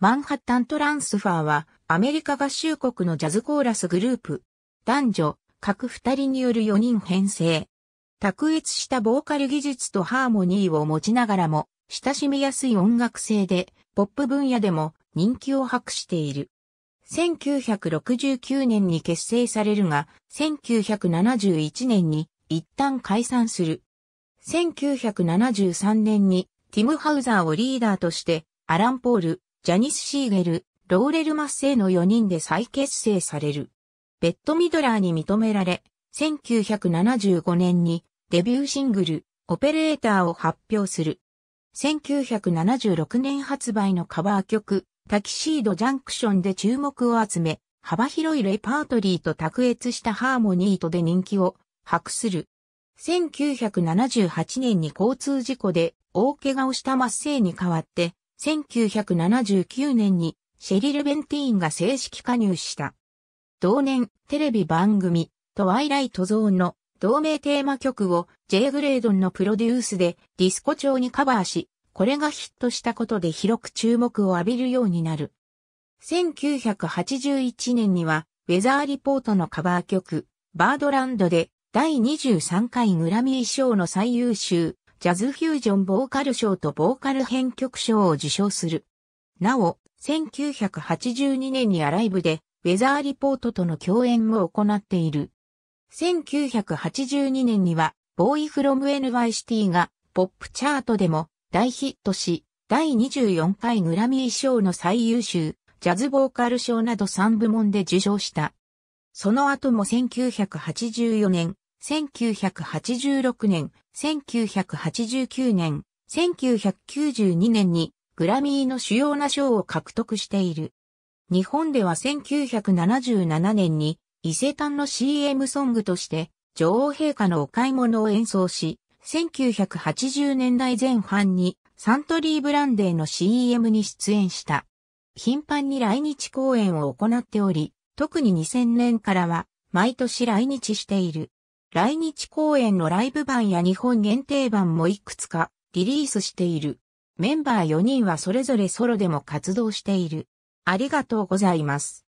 マンハッタントランスファーは、アメリカ合衆国のジャズコーラスグループ、男女、各二人による4人編成。卓越したボーカル技術とハーモニーを持ちながらも、親しみやすい音楽性で、ポップ分野でも人気を博している。1969年に結成されるが、1971年に一旦解散する。1973年にティム・ハウザーをリーダーとして、アラン・ポール、ジャニス・シーゲル、ローレル・マッセイの4人で再結成される。ベッド・ミドラーに認められ、1975年にデビューシングル、オペレーターを発表する。1976年発売のカバー曲、タキシード・ジャンクションで注目を集め、幅広いレパートリーと卓越したハーモニーとで人気を博する。1978年に交通事故で大怪我をしたマッセイに代わって、1979年にシェリル・ベンティーンが正式加入した。同年、テレビ番組、トワイライトゾーンの同名テーマ曲を J. グレードンのプロデュースでディスコ調にカバーし、これがヒットしたことで広く注目を浴びるようになる。1981年には、ウェザーリポートのカバー曲、バードランドで第23回グラミー賞の最優秀ジャズフュージョンボーカル賞とボーカル編曲賞を受賞する。なお、1982年にアライブで、ウェザーリポートとの共演も行っている。1982年には、ボーイフロム NY シティが、ポップチャートでも大ヒットし、第24回グラミー賞の最優秀、ジャズボーカル賞など3部門で受賞した。その後も1984年、1986年、1989年、1992年にグラミーの主要な賞を獲得している。日本では1977年に伊勢丹の CM ソングとして女王陛下のお買い物を演奏し、1980年代前半にサントリーブランデーの CM に出演した。頻繁に来日公演を行っており、特に2000年からは毎年来日している。来日公演のライブ版や日本限定版もいくつかリリースしている。メンバー4人はそれぞれソロでも活動している。ありがとうございます。